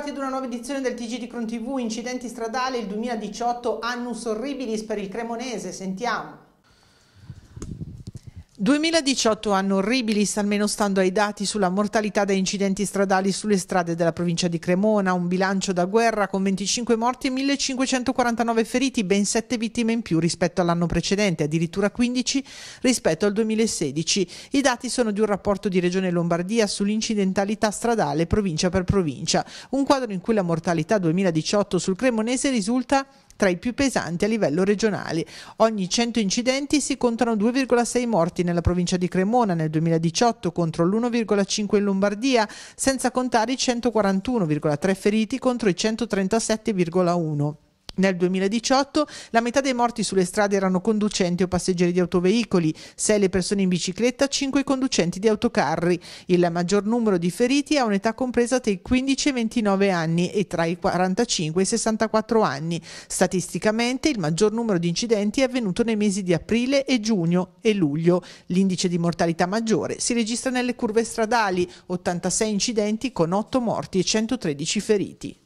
arrivati ad una nuova edizione del TG di Cron TV, incidenti stradali, il 2018 annus horribilis per il Cremonese, sentiamo. 2018 anno horribilis, almeno stando ai dati sulla mortalità da incidenti stradali sulle strade della provincia di Cremona, un bilancio da guerra con 25 morti e 1549 feriti, ben 7 vittime in più rispetto all'anno precedente, addirittura 15 rispetto al 2016. I dati sono di un rapporto di Regione Lombardia sull'incidentalità stradale provincia per provincia, un quadro in cui la mortalità 2018 sul cremonese risulta tra i più pesanti a livello regionale. Ogni 100 incidenti si contano 2,6 morti nella provincia di Cremona nel 2018 contro l'1,5 in Lombardia, senza contare i 141,3 feriti contro i 137,1. Nel 2018 la metà dei morti sulle strade erano conducenti o passeggeri di autoveicoli, 6 le persone in bicicletta, 5 i conducenti di autocarri. Il maggior numero di feriti ha un'età compresa tra i 15 e i 29 anni e tra i 45 e i 64 anni. Statisticamente il maggior numero di incidenti è avvenuto nei mesi di aprile e giugno e luglio. L'indice di mortalità maggiore si registra nelle curve stradali, 86 incidenti con 8 morti e 113 feriti.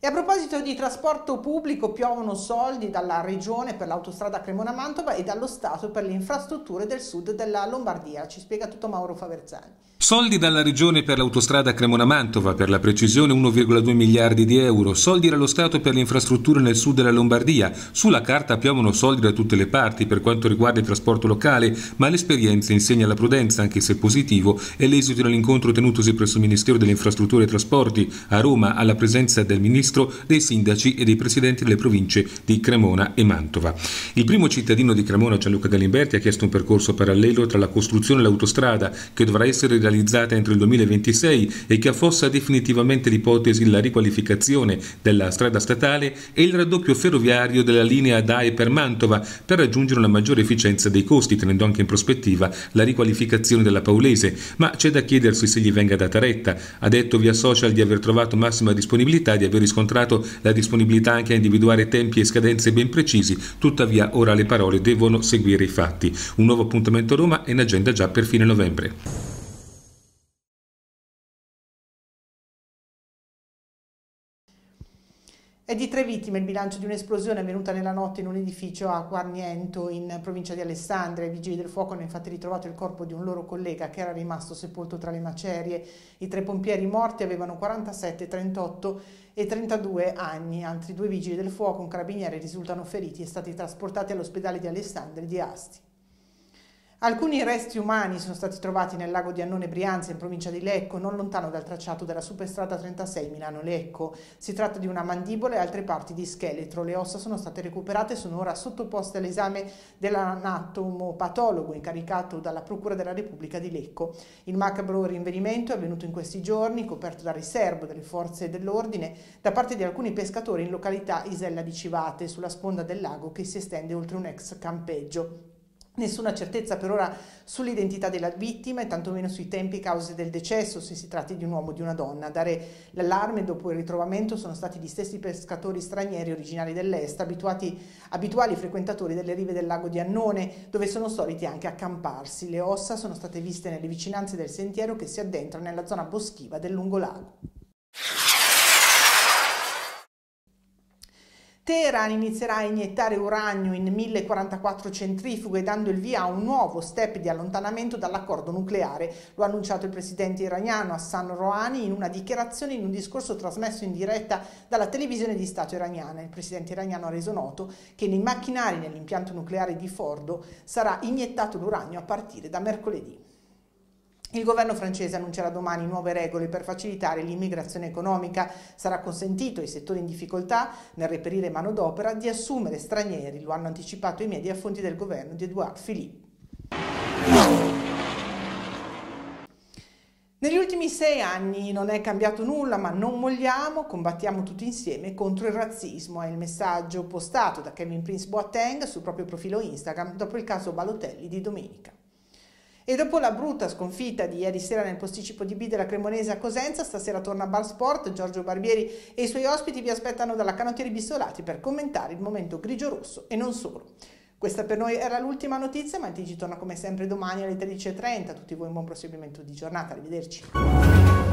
E a proposito di trasporto pubblico, piovono soldi dalla regione per l'autostrada Cremona-Mantova e dallo Stato per le infrastrutture del sud della Lombardia. Ci spiega tutto Mauro Faverzani. Soldi dalla regione per l'autostrada Cremona-Mantova, per la precisione 1,2 miliardi di euro, soldi dallo Stato per le infrastrutture nel sud della Lombardia. Sulla carta piovono soldi da tutte le parti per quanto riguarda il trasporto locale, ma l'esperienza insegna la prudenza, anche se positivo, e l'esito dell'incontro tenutosi presso il Ministero delle Infrastrutture e Trasporti a Roma alla presenza del Ministro registro dei sindaci e dei presidenti delle province di Cremona e Mantova. Il primo cittadino di Cremona, Gianluca Galimberti, ha chiesto un percorso parallelo tra la costruzione dell'autostrada che dovrà essere realizzata entro il 2026 e che affossa definitivamente l'ipotesi della riqualificazione della strada statale e il raddoppio ferroviario della linea DAE per Mantova per raggiungere una maggiore efficienza dei costi, tenendo anche in prospettiva la riqualificazione della Paulese, ma c'è da chiedersi se gli venga data retta. Ha detto via social di aver trovato massima disponibilità di aver riscontrato riscontrato la disponibilità anche a individuare tempi e scadenze ben precisi, tuttavia ora le parole devono seguire i fatti. Un nuovo appuntamento a Roma è in agenda già per fine novembre. È di tre vittime il bilancio di un'esplosione avvenuta nella notte in un edificio a Quarniento in provincia di Alessandria. I vigili del fuoco hanno infatti ritrovato il corpo di un loro collega che era rimasto sepolto tra le macerie. I tre pompieri morti avevano 47, 38 e 32 anni. Altri due vigili del fuoco, un carabiniere, risultano feriti e stati trasportati all'ospedale di Alessandria di Asti. Alcuni resti umani sono stati trovati nel lago di Annone Brianza in provincia di Lecco, non lontano dal tracciato della superstrada 36 Milano-Lecco. Si tratta di una mandibola e altre parti di scheletro. Le ossa sono state recuperate e sono ora sottoposte all'esame dell'anatomopatologo incaricato dalla Procura della Repubblica di Lecco. Il macabro rinvenimento è avvenuto in questi giorni, coperto da riservo delle forze dell'ordine, da parte di alcuni pescatori in località Isella di Civate, sulla sponda del lago che si estende oltre un ex campeggio. Nessuna certezza per ora sull'identità della vittima e tantomeno sui tempi e cause del decesso, se si tratti di un uomo o di una donna. A dare l'allarme dopo il ritrovamento sono stati gli stessi pescatori stranieri originari dell'Est, abituati, abituali frequentatori delle rive del lago di Annone, dove sono soliti anche accamparsi. Le ossa sono state viste nelle vicinanze del sentiero che si addentra nella zona boschiva del lungolago. Teheran inizierà a iniettare uranio in 1044 centrifughe dando il via a un nuovo step di allontanamento dall'accordo nucleare. Lo ha annunciato il presidente iraniano Hassan Rouhani in una dichiarazione in un discorso trasmesso in diretta dalla televisione di Stato iraniana. Il presidente iraniano ha reso noto che nei macchinari nell'impianto nucleare di Fordo sarà iniettato l'uranio a partire da mercoledì. Il governo francese annuncerà domani nuove regole per facilitare l'immigrazione economica. Sarà consentito ai settori in difficoltà nel reperire manodopera di assumere stranieri, lo hanno anticipato i media fonti del governo di Edouard Philippe. Negli ultimi sei anni non è cambiato nulla, ma non molliamo, combattiamo tutti insieme contro il razzismo. È il messaggio postato da Kevin Prince Boateng sul proprio profilo Instagram dopo il caso Balotelli di domenica. E dopo la brutta sconfitta di ieri sera nel posticipo di B della Cremonese a Cosenza, stasera torna a Bar Sport, Giorgio Barbieri e i suoi ospiti vi aspettano dalla canottieri Bissolati per commentare il momento grigio-rosso e non solo. Questa per noi era l'ultima notizia, ma il TG torna come sempre domani alle 13.30. A tutti voi un buon proseguimento di giornata, arrivederci.